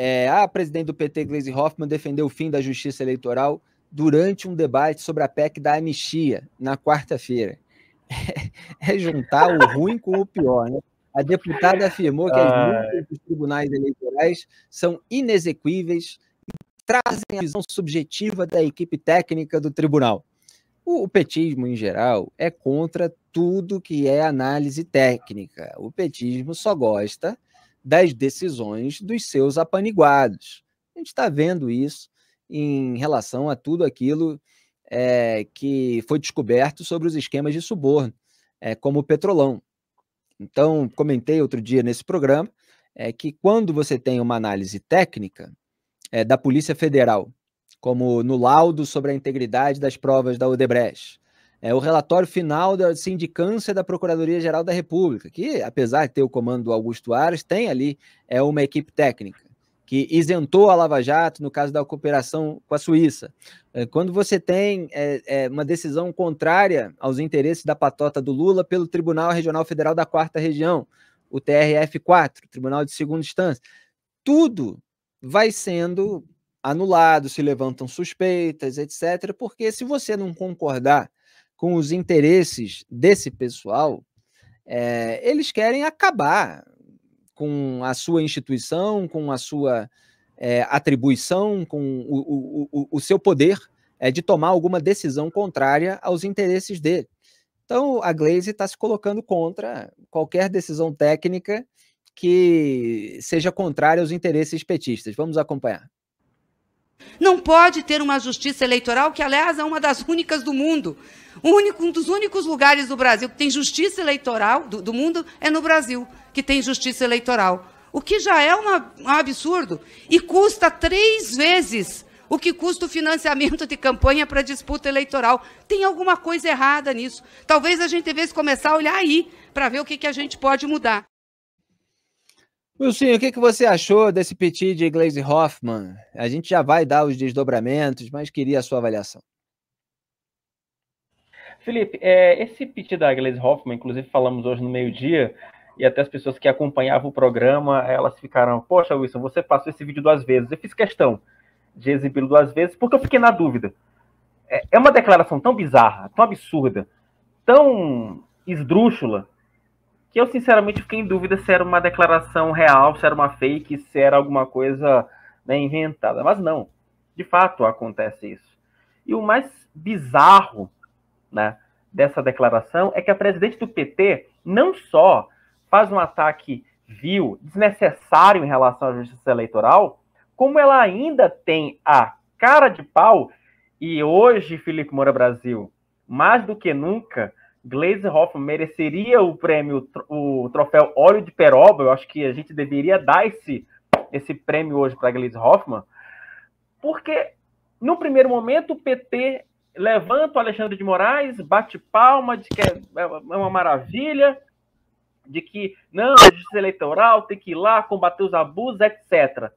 É, a presidente do PT, Gleisi Hoffmann, defendeu o fim da justiça eleitoral durante um debate sobre a PEC da anistia, na quarta-feira. É, é, juntar o ruim com o pior, né? A deputada afirmou que as multas dos tribunais eleitorais são inexequíveis e trazem a visão subjetiva da equipe técnica do tribunal. O, o petismo, em geral, é contra tudo que é análise técnica. O petismo só gosta das decisões dos seus apaniguados. A gente está vendo isso em relação a tudo aquilo é, que foi descoberto sobre os esquemas de suborno, é, como o petrolão. Então, comentei outro dia nesse programa é, que quando você tem uma análise técnica é, da Polícia Federal, como no laudo sobre a integridade das provas da Odebrecht, é, o relatório final da sindicância assim, da Procuradoria-Geral da República, que, apesar de ter o comando do Augusto Aras, tem ali é, uma equipe técnica, que isentou a Lava Jato, no caso da cooperação com a Suíça. É, quando você tem é, é uma decisão contrária aos interesses da patota do Lula pelo Tribunal Regional Federal da Quarta Região, o TRF-4, Tribunal de Segunda Instância, tudo vai sendo anulado, se levantam suspeitas, etc., porque se você não concordar com os interesses desse pessoal, é, eles querem acabar com a sua instituição, com a sua é, atribuição, com o, o, o, o seu poder é, de tomar alguma decisão contrária aos interesses dele. Então, a Glaze está se colocando contra qualquer decisão técnica que seja contrária aos interesses petistas. Vamos acompanhar. Não pode ter uma justiça eleitoral, que, aliás, é uma das únicas do mundo. Único, um dos únicos lugares do Brasil que tem justiça eleitoral, do, do, mundo, é no Brasil, que tem justiça eleitoral. O que já é uma, um absurdo. E custa três vezes o que custa o financiamento de campanha para disputa eleitoral. Tem alguma coisa errada nisso. Talvez a gente devesse começar a olhar aí para ver o que, que a gente pode mudar. Wilson, o que, que você achou desse petit de Glaze Hoffman? A gente já vai dar os desdobramentos, mas queria a sua avaliação. Felipe, é, esse pit da Glaze Hoffman, inclusive falamos hoje no meio-dia, e até as pessoas que acompanhavam o programa, elas ficaram, poxa, Wilson, você passou esse vídeo duas vezes. Eu fiz questão de exibi-lo duas vezes, porque eu fiquei na dúvida. É, é uma declaração tão bizarra, tão absurda, tão esdrúxula, que eu sinceramente fiquei em dúvida se era uma declaração real, se era uma fake, se era alguma coisa né, inventada. Mas não, de fato acontece isso. E o mais bizarro né, dessa declaração é que a presidente do PT não só faz um ataque vil, desnecessário em relação à justiça eleitoral, como ela ainda tem a cara de pau, e hoje, Felipe Moura Brasil, mais do que nunca, Glaze Hoffman mereceria o prêmio, o troféu Óleo de Peroba. Eu acho que a gente deveria dar esse, esse prêmio hoje para Glaze Hoffman, porque no primeiro momento o PT levanta o Alexandre de Moraes, bate palma, de que é, é, é uma maravilha, de que não, a justiça eleitoral tem que ir lá combater os abusos, etc.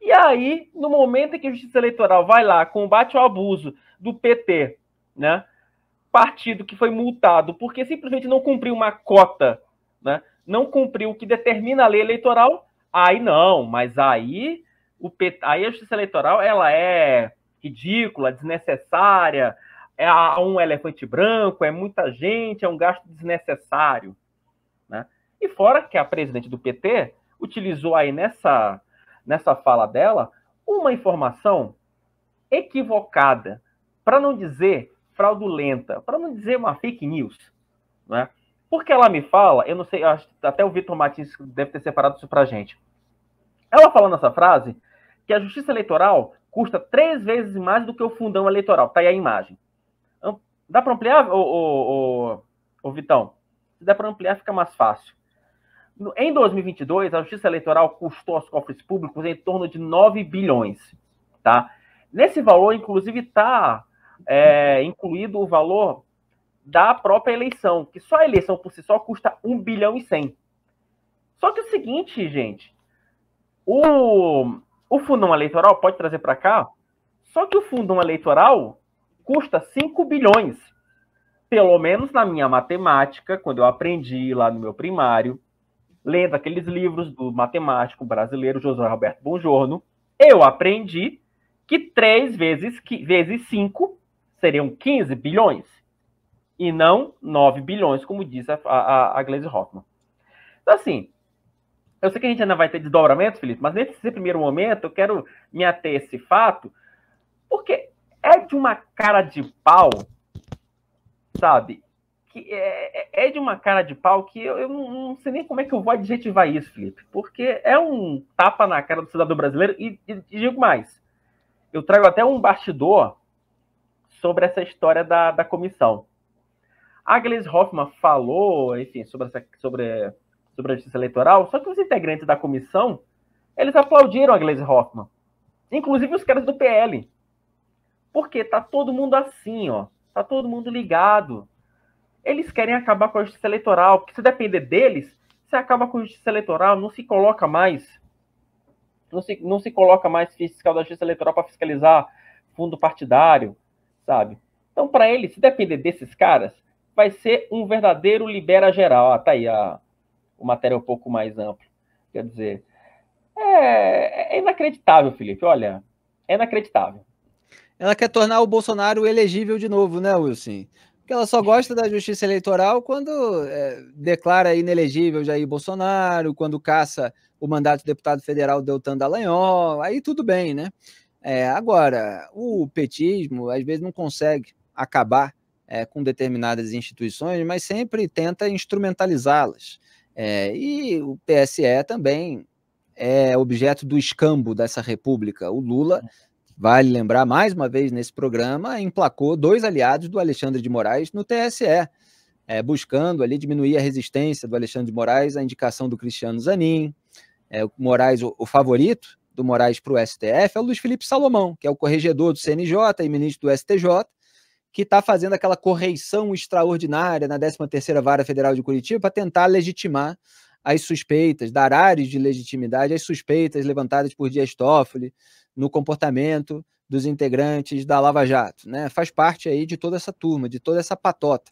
E aí, no momento em que a justiça eleitoral vai lá, combate o abuso do PT, né? partido que foi multado porque simplesmente não cumpriu uma cota, né? não cumpriu o que determina a lei eleitoral, aí não, mas aí, o PT, aí a justiça eleitoral ela é ridícula, desnecessária, é um elefante branco, é muita gente, é um gasto desnecessário. Né? E fora que a presidente do PT utilizou aí nessa, nessa fala dela uma informação equivocada, para não dizer fraudulenta, para não dizer uma fake news, né? Porque ela me fala, eu não sei, acho, até o Vitor Martins deve ter separado isso para gente. Ela fala nessa frase que a justiça eleitoral custa três vezes mais do que o fundão eleitoral. Tá aí a imagem. Dá para ampliar, ô, ô, ô, ô, Vitão? Se dá para ampliar, fica mais fácil. Em 2022, a justiça eleitoral custou aos cofres públicos em torno de 9 bilhões. Tá? Nesse valor, inclusive, está é, incluído o valor da própria eleição, que só a eleição por si só custa 1 bilhão e 100. Só que é o seguinte, gente, o, o fundão eleitoral pode trazer para cá, só que o fundão eleitoral custa 5 bilhões. Pelo menos na minha matemática, quando eu aprendi lá no meu primário, lendo aqueles livros do matemático brasileiro José Roberto Bonjorno, eu aprendi que 3 vezes, vezes 5 seriam 15 bilhões e não 9 bilhões, como disse a, a, a Glaze Hoffman. Então, assim, eu sei que a gente ainda vai ter desdobramentos, Felipe, mas nesse primeiro momento eu quero me ater a esse fato, porque é de uma cara de pau, sabe? Que é, é, é de uma cara de pau que eu, eu não, não, sei nem como é que eu vou adjetivar isso, Felipe, porque é um tapa na cara do cidadão brasileiro e, e, e digo mais, eu trago até um bastidor sobre essa história da, da comissão. A Gleise Hoffmann falou, enfim, sobre, essa, sobre, sobre a justiça eleitoral, só que os integrantes da comissão, eles aplaudiram a Gleise Hoffmann. Inclusive os caras do PL. Porque tá todo mundo assim, ó. Tá todo mundo ligado. Eles querem acabar com a justiça eleitoral, porque se depender deles, você acaba com a justiça eleitoral, não se coloca mais. Não se, não se coloca mais fiscal da justiça eleitoral para fiscalizar fundo partidário, sabe? Então, para ele, se depender desses caras, vai ser um verdadeiro libera geral. Ah, tá aí a, o material um pouco mais amplo. Quer dizer, é, é inacreditável, Felipe. Olha, é inacreditável. Ela quer tornar o Bolsonaro elegível de novo, né, Wilson? Porque ela só gosta da justiça eleitoral quando é, declara inelegível Jair Bolsonaro, quando caça o mandato do deputado federal Deltan Dallagnol, aí tudo bem, né? É, agora, o petismo às vezes não consegue acabar é, com determinadas instituições, mas sempre tenta instrumentalizá-las. É, e o PSE também é objeto do escambo dessa república. O Lula, vale lembrar mais uma vez nesse programa, emplacou dois aliados do Alexandre de Moraes no TSE, é, buscando ali diminuir a resistência do Alexandre de Moraes à indicação do Cristiano Zanin. É, o Moraes, o, o favorito, do Moraes para o STF é o Luiz Felipe Salomão, que é o corregedor do CNJ e ministro do STJ, que está fazendo aquela correição extraordinária na 13ª Vara Federal de Curitiba para tentar legitimar as suspeitas, dar ares de legitimidade às suspeitas levantadas por Dias Toffoli no comportamento dos integrantes da Lava Jato. Né? Faz parte aí de toda essa turma, de toda essa patota.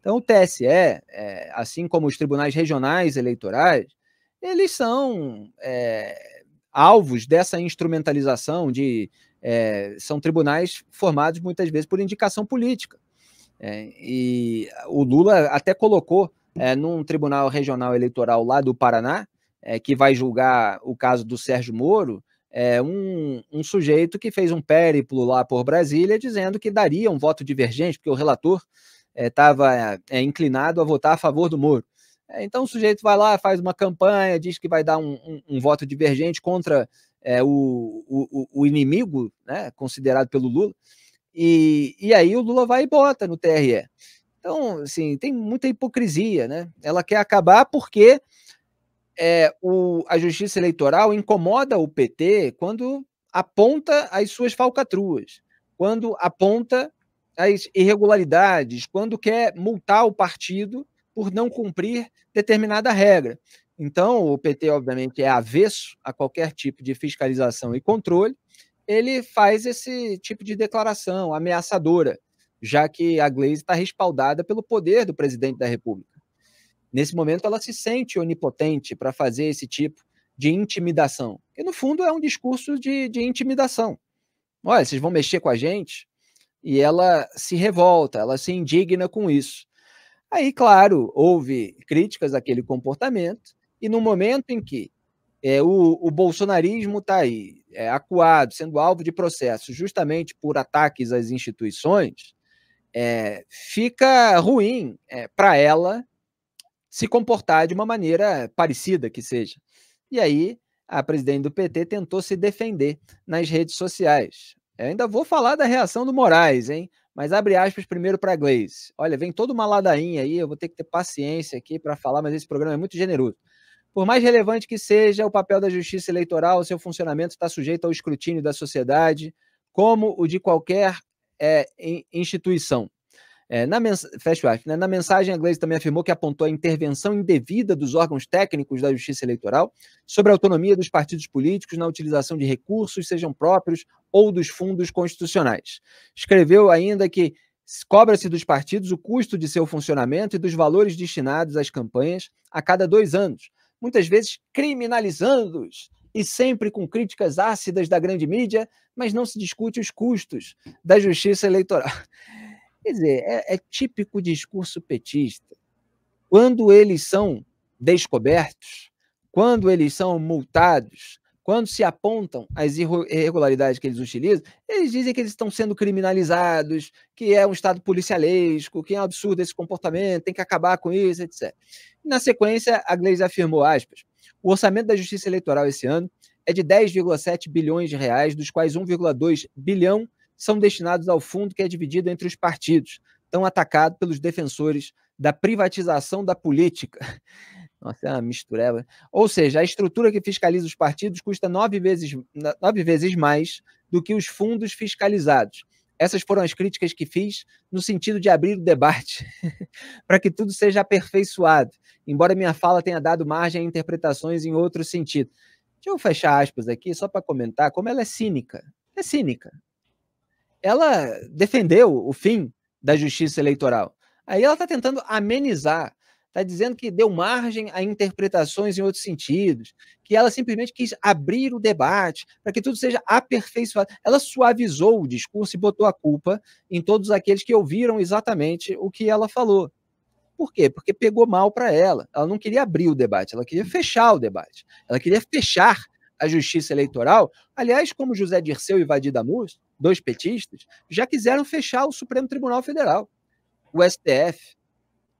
Então o TSE, é, assim como os tribunais regionais eleitorais, eles são é, alvos dessa instrumentalização de é, são tribunais formados muitas vezes por indicação política. É, e o Lula até colocou é, num tribunal regional eleitoral lá do Paraná, é, que vai julgar o caso do Sérgio Moro, é, um, um, sujeito que fez um périplo lá por Brasília dizendo que daria um voto divergente, porque o relator estava é, inclinado a votar a favor do Moro. É, então o sujeito vai lá, faz uma campanha, diz que vai dar um, um, um voto divergente contra é, o, o, o, inimigo, né, considerado pelo Lula, e, e aí o Lula vai e bota no TRE. Então, assim, tem muita hipocrisia, né? Ela quer acabar porque é, o, a justiça eleitoral incomoda o PT quando aponta as suas falcatruas, quando aponta as irregularidades, quando quer multar o partido por não cumprir determinada regra. Então, o PT, obviamente, é avesso a qualquer tipo de fiscalização e controle, ele faz esse tipo de declaração ameaçadora, já que a Glaze está respaldada pelo poder do presidente da República. Nesse momento, ela se sente onipotente para fazer esse tipo de intimidação, que no fundo é um discurso de, de intimidação. Olha, vocês vão mexer com a gente? E ela se revolta, ela se indigna com isso. Aí, claro, houve críticas àquele comportamento, e no momento em que é, o, o, bolsonarismo está aí, é, acuado, sendo alvo de processos justamente por ataques às instituições, é, fica ruim é, para ela se comportar de uma maneira parecida que seja. E aí, a presidente do PT tentou se defender nas redes sociais. Eu é, ainda vou falar da reação do Moraes, hein? Mas abre aspas primeiro para Glaze. Olha, vem toda uma ladainha aí, eu vou ter que ter paciência aqui para falar, mas esse programa é muito generoso. Por mais relevante que seja o papel da justiça eleitoral, seu funcionamento está sujeito ao escrutínio da sociedade, como o de qualquer é, instituição. É, na mens... né? Na mensagem, a Gleisi também afirmou que apontou a intervenção indevida dos órgãos técnicos da Justiça Eleitoral sobre a autonomia dos partidos políticos na utilização de recursos, sejam próprios ou dos fundos constitucionais. Escreveu ainda que cobra-se dos partidos o custo de seu funcionamento e dos valores destinados às campanhas a cada dois anos, muitas vezes criminalizando-os e sempre com críticas ácidas da grande mídia, mas não se discute os custos da justiça eleitoral. Quer dizer, é, é típico discurso petista. Quando eles são descobertos, quando eles são multados, quando se apontam as irregularidades que eles utilizam, eles dizem que eles estão sendo criminalizados, que é um Estado policialesco, que é um absurdo esse comportamento, tem que acabar com isso, etc. Na sequência, a Gleisi afirmou, aspas, o orçamento da Justiça Eleitoral esse ano é de 10,7 bilhões de reais, dos quais 1,2 bilhão são destinados ao fundo que é dividido entre os partidos, tão atacado pelos defensores da privatização da política. Nossa, é uma mistureba. Ou seja, a estrutura que fiscaliza os partidos custa nove vezes, nove vezes mais do que os fundos fiscalizados. Essas foram as críticas que fiz no sentido de abrir o debate, para que tudo seja aperfeiçoado, embora minha fala tenha dado margem a interpretações em outro sentido. Deixa eu fechar aspas aqui, só para comentar como ela é cínica. É cínica ela defendeu o fim da justiça eleitoral. Aí ela está tentando amenizar, está dizendo que deu margem a interpretações em outros sentidos, que ela simplesmente quis abrir o debate para que tudo seja aperfeiçoado. Ela suavizou o discurso e botou a culpa em todos aqueles que ouviram exatamente o que ela falou. Por quê? Porque pegou mal para ela. Ela não queria abrir o debate, ela queria fechar o debate. Ela queria fechar a justiça eleitoral. Aliás, como José Dirceu e Vadir Damus, dois petistas, já quiseram fechar o Supremo Tribunal Federal, o STF.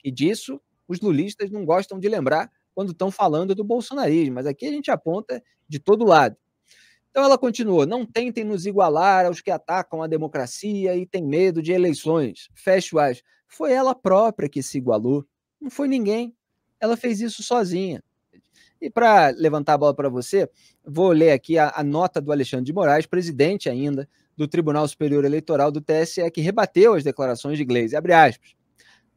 E disso os lulistas não gostam de lembrar quando estão falando do bolsonarismo, mas aqui a gente aponta de todo lado. Então ela continuou: não tentem nos igualar aos que atacam a democracia e têm medo de eleições. Fecho as. Foi ela própria que se igualou, não foi ninguém. Ela fez isso sozinha. E para levantar a bola para você, vou ler aqui a, a, nota do Alexandre de Moraes, presidente ainda do Tribunal Superior Eleitoral do TSE, que rebateu as declarações de Gleisi.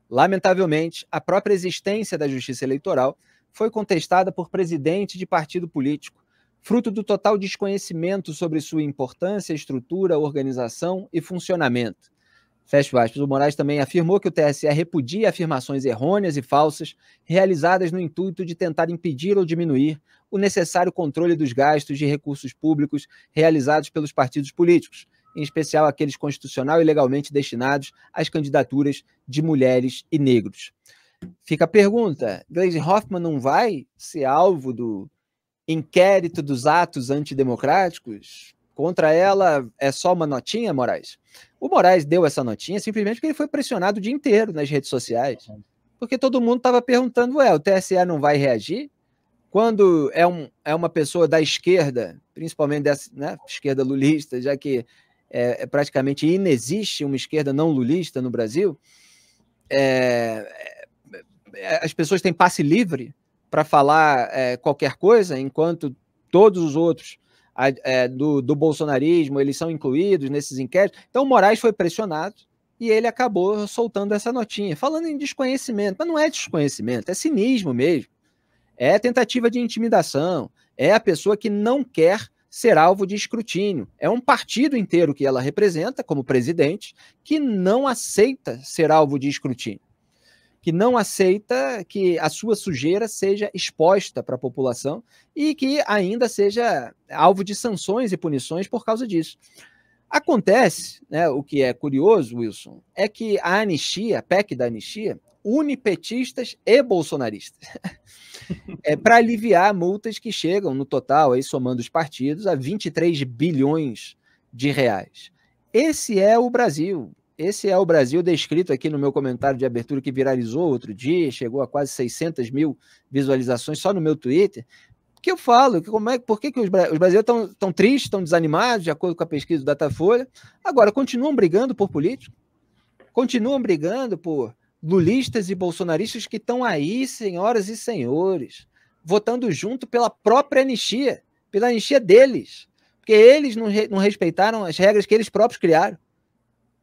Lamentavelmente, a própria existência da Justiça Eleitoral foi contestada por presidente de partido político, fruto do total desconhecimento sobre sua importância, estrutura, organização e funcionamento. Fecho aspas. O Moraes também afirmou que o TSE repudia afirmações errôneas e falsas realizadas no intuito de tentar impedir ou diminuir o necessário controle dos gastos de recursos públicos realizados pelos partidos políticos, em especial aqueles constitucional e legalmente destinados às candidaturas de mulheres e negros. Fica a pergunta: Gleisi Hoffmann não vai ser alvo do inquérito dos atos antidemocráticos? Contra ela é só uma notinha, Moraes? O Moraes deu essa notinha simplesmente porque ele foi pressionado o dia inteiro nas redes sociais. Porque todo mundo estava perguntando, ué, o TSE não vai reagir? Quando é, um, é uma pessoa da esquerda, principalmente dessa né, esquerda lulista, já que é, é praticamente inexiste uma esquerda não lulista no Brasil, é, é, as pessoas têm passe livre para falar é, qualquer coisa, enquanto todos os outros é, do, do bolsonarismo, eles são incluídos nesses inquéritos. Então, Moraes foi pressionado e ele acabou soltando essa notinha, falando em desconhecimento, mas não é desconhecimento, é cinismo mesmo. É tentativa de intimidação, é a pessoa que não quer ser alvo de escrutínio. É um partido inteiro que ela representa como presidente que não aceita ser alvo de escrutínio que não aceita que a sua sujeira seja exposta para a população e que ainda seja alvo de sanções e punições por causa disso. Acontece, né, o que é curioso, Wilson, é que a anistia, a PEC da anistia, une petistas e bolsonaristas. é para aliviar multas que chegam no total, aí somando os partidos, a 23 bilhões de reais. Esse é o Brasil. Esse é o Brasil descrito aqui no meu comentário de abertura que viralizou outro dia, chegou a quase 600 mil visualizações só no meu Twitter. O Que eu falo, que como é, por que, que os, os brasileiros estão tristes, estão desanimados, de acordo com a pesquisa do Datafolha. Agora, continuam brigando por político, continuam brigando por lulistas e bolsonaristas que estão aí, senhoras e senhores, votando junto pela própria anistia, pela anistia deles, porque eles não, re, não respeitaram as regras que eles próprios criaram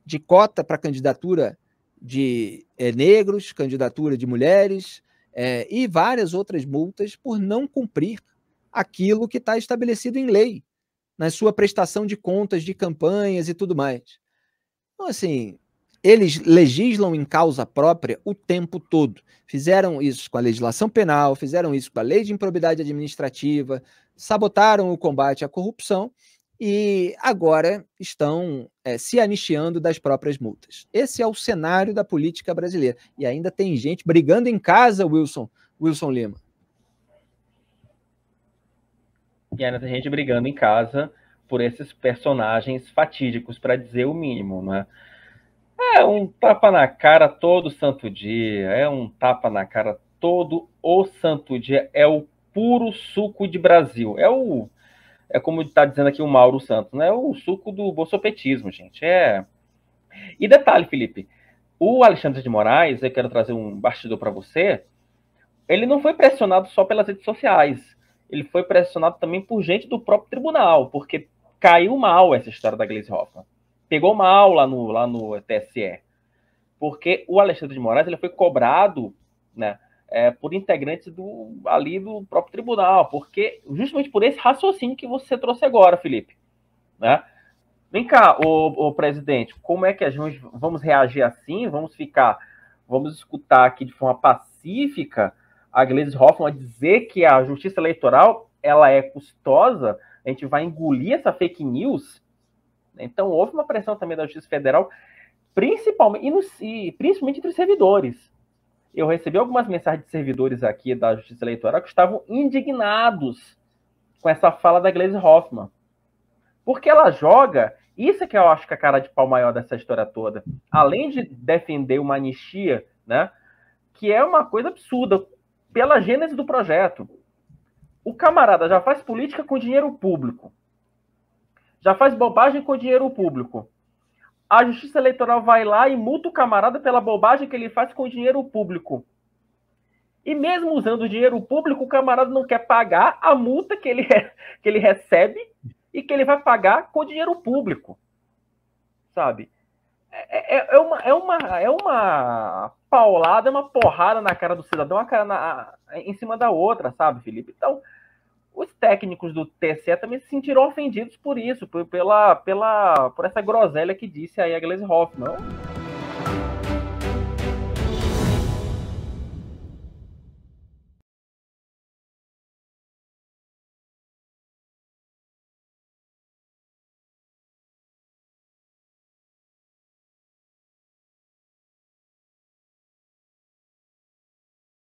de cota para candidatura de é, negros, candidatura de mulheres é, e várias outras multas por não cumprir aquilo que está estabelecido em lei, na sua prestação de contas de campanhas e tudo mais. Então, assim, eles legislam em causa própria o tempo todo. Fizeram isso com a legislação penal, fizeram isso com a lei de improbidade administrativa, sabotaram o combate à corrupção e agora estão é, se anistiando das próprias multas. Esse é o cenário da política brasileira. E ainda tem gente brigando em casa, Wilson, Wilson Lima. E ainda tem gente brigando em casa por esses personagens fatídicos, para dizer o mínimo, né? É um tapa na cara todo santo dia, é um tapa na cara todo o santo dia, é o puro suco de Brasil, é o é como está dizendo aqui o Mauro Santos, né? O suco do bolsopetismo, gente. É. E detalhe, Felipe, o Alexandre de Moraes, eu quero trazer um bastidor para você. Ele não foi pressionado só pelas redes sociais. Ele foi pressionado também por gente do próprio tribunal, porque caiu mal essa história da Gleisi Hoffmann. Pegou mal lá no, lá no TSE. Porque o Alexandre de Moraes ele foi cobrado, né? é, por integrantes do, ali do próprio tribunal, porque justamente por esse raciocínio que você trouxe agora, Felipe. Né? Vem cá, o, presidente, como é que a gente vamos reagir assim? Vamos ficar, vamos escutar aqui de forma pacífica a Gleisi Hoffmann dizer que a justiça eleitoral ela é custosa, a gente vai engolir essa fake news. Então houve uma pressão também da Justiça Federal, principalmente, e, no, e principalmente entre os servidores eu recebi algumas mensagens de servidores aqui da Justiça Eleitoral que estavam indignados com essa fala da Gleisi Hoffmann. Porque ela joga, isso é que eu acho que é a cara de pau maior dessa história toda. Além de defender uma anistia, né, que é uma coisa absurda pela gênese do projeto. O camarada já faz política com dinheiro público. Já faz bobagem com dinheiro público a Justiça Eleitoral vai lá e multa o camarada pela bobagem que ele faz com o dinheiro público. E mesmo usando o dinheiro público, o camarada não quer pagar a multa que ele, que ele recebe e que ele vai pagar com dinheiro público. Sabe? É, é, é, é, uma, é, uma, é uma paulada, é uma porrada na cara do cidadão, uma cara na, em cima da outra, sabe, Felipe? Então, os técnicos do TCE também se sentiram ofendidos por isso, por, pela, pela, por essa groselha que disse aí a Glaze Hoffman.